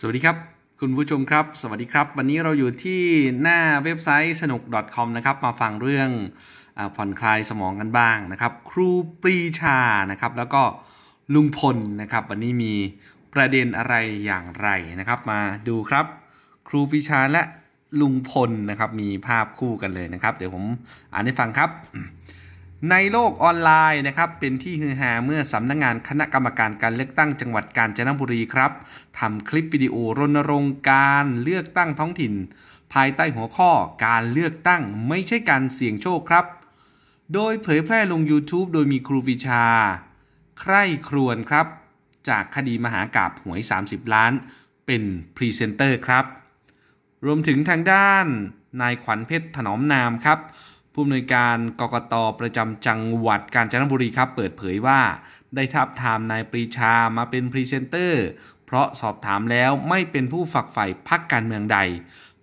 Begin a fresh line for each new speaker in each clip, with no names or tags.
สวัสดีครับ คุณผู้ชมครับ สวัสดีครับ วันนี้เราอยู่ที่หน้าเว็บไซต์สนุก .com นะครับมาฟังเรื่องอผ่อนคลายสมองกันบ้างนะครับ ครูปรีชานะครับ แล้วก็ลุงพลนะครับ วันนี้มีประเด็นอะไรอย่างไรนะครับ มาดูครับ ครูปรีชาและลุงพลนะครับ มีภาพคู่กันเลยนะครับเดี๋ยวผมอ่านให้ฟังครับในโลกออนไลน์นะครับ เป็นที่ฮือฮาเมื่อสำนักงงานคณะกรรมการการเลือกตั้งจังหวัดกาญจนบุรีครับทำคลิปวิดีโอรณรงค์การเลือกตั้งท้องถิ่น ภายใต้หัวข้อการเลือกตั้งไม่ใช่การเสี่ยงโชคครับ โดยเผยแพร่ลง YouTube โดยมีครูปิชา ใคร่ครวนครับ จากคดีมหากาบหวย 30 ล้าน เป็นพรีเซนเตอร์ครับ รวมถึงทางด้านนายขวัญเพชรถนอมนามครับผู้อำนวยการกรกตประจำจังหวัดกาญจนบุรีครับ เปิดเผยว่าได้ทับทามนายปรีชามาเป็นพรีเซนเตอร์ เพราะสอบถามแล้วไม่เป็นผู้ฝักใฝ่พักการเมืองใด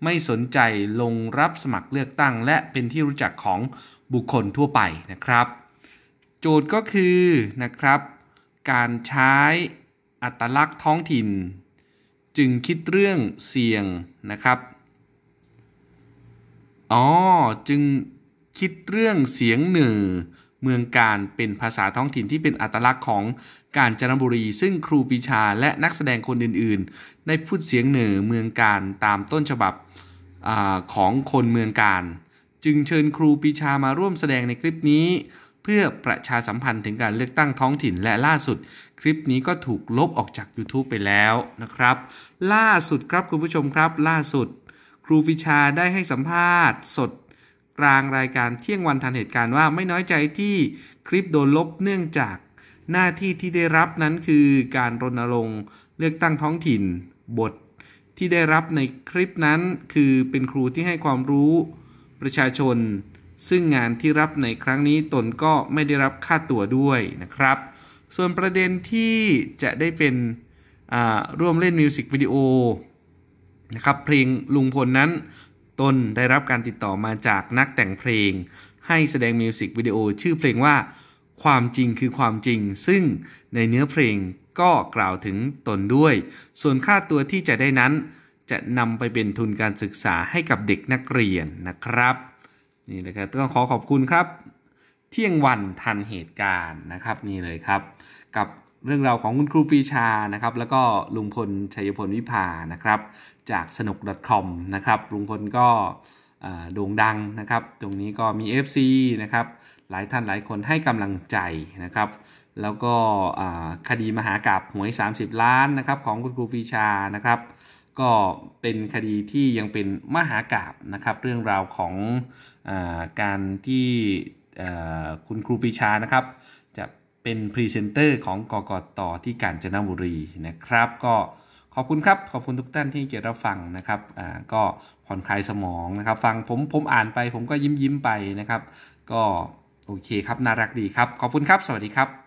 ไม่สนใจลงรับสมัครเลือกตั้ง และเป็นที่รู้จักของบุคคลทั่วไปนะครับ โจทย์ก็คือนะครับ การใช้อัตลักษณ์ท้องถิ่น จึงคิดเรื่องเสี่ยงนะครับอ๋อจึงคิดเรื่องเสียงเหนือเมืองการเป็นภาษาท้องถิ่นที่เป็นอัตลักษณ์ของกาญจนบุรี ซึ่งครูปีชาและนักแสดงคนอื่นๆได้พูดเสียงเหนือเมืองการตามต้นฉบับอของคนเมืองการ จึงเชิญครูปีชามาร่วมแสดงในคลิปนี้ เพื่อประชาสัมพันธ์ถึงการเลือกตั้งท้องถิ่น และล่าสุด คลิปนี้ก็ถูกลบออกจาก YouTube ไปแล้วนะครับ ล่าสุดครับคุณผู้ชมครับ ล่าสุด ครูปีชาได้ให้สัมภาษณ์สดกลางรายการเที่ยงวันทันเหตุการณ์ว่าไม่น้อยใจที่คลิปโดนลบเนื่องจากหน้าที่ที่ได้รับนั้นคือการรณรงค์เลือกตั้งท้องถิ่นบทที่ได้รับในคลิปนั้น คือเป็นครูที่ให้ความรู้ประชาชน ซึ่งงานที่รับในครั้งนี้ตนก็ไม่ได้รับค่าตั๋วด้วยนะครับ ส่วนประเด็นที่จะได้เป็นร่วมเล่นมิวสิกวิดีโอนะครับเพลงลุงพลนั้นต้นได้รับการติดต่อมาจากนักแต่งเพลงให้แสดงมิวสิกวิดีโอชื่อเพลงว่าความจริงคือความจริง ซึ่งในเนื้อเพลงก็กล่าวถึงตนด้วยส่วนค่าตัวที่จะได้นั้นจะนำไปเป็นทุนการศึกษาให้กับเด็กนักเรียนนะครับนี่นะครับต้องขอขอบคุณครับ เที่ยงวันทันเหตุการณ์นะครับ นี่เลยครับกับเรื่องราวของคุณครูปีชานะครับ แล้วก็ลุงพลชัยพลวิภานะครับจากสนุก .com นะครับลุงพลก็โด่งดังนะครับ ตรงนี้ก็มี FC นะครับหลายท่านหลายคนให้กำลังใจนะครับ แล้วก็คดีมหากราบหวย 30 ล้านนะครับ ของคุณครูปีชานะครับ ก็เป็นคดีที่ยังเป็นมหากราบนะครับ เรื่องราวของอการที่คุณครูปีชานะครับเป็นพรีเซนเตอร์ของ กกต ที่กาญจนบุรีนะครับก็ขอบคุณครับขอบคุณทุกท่านที่เกียรติรฟังนะครับอ่าก็ผ่อนคลายสมองนะครับ ฟังผมผมอ่านไปผมก็ยิ้มยิ้มไปนะครับ ก็โอเคครับน่ารักดีครับขอบคุณครับสวัสดีครับ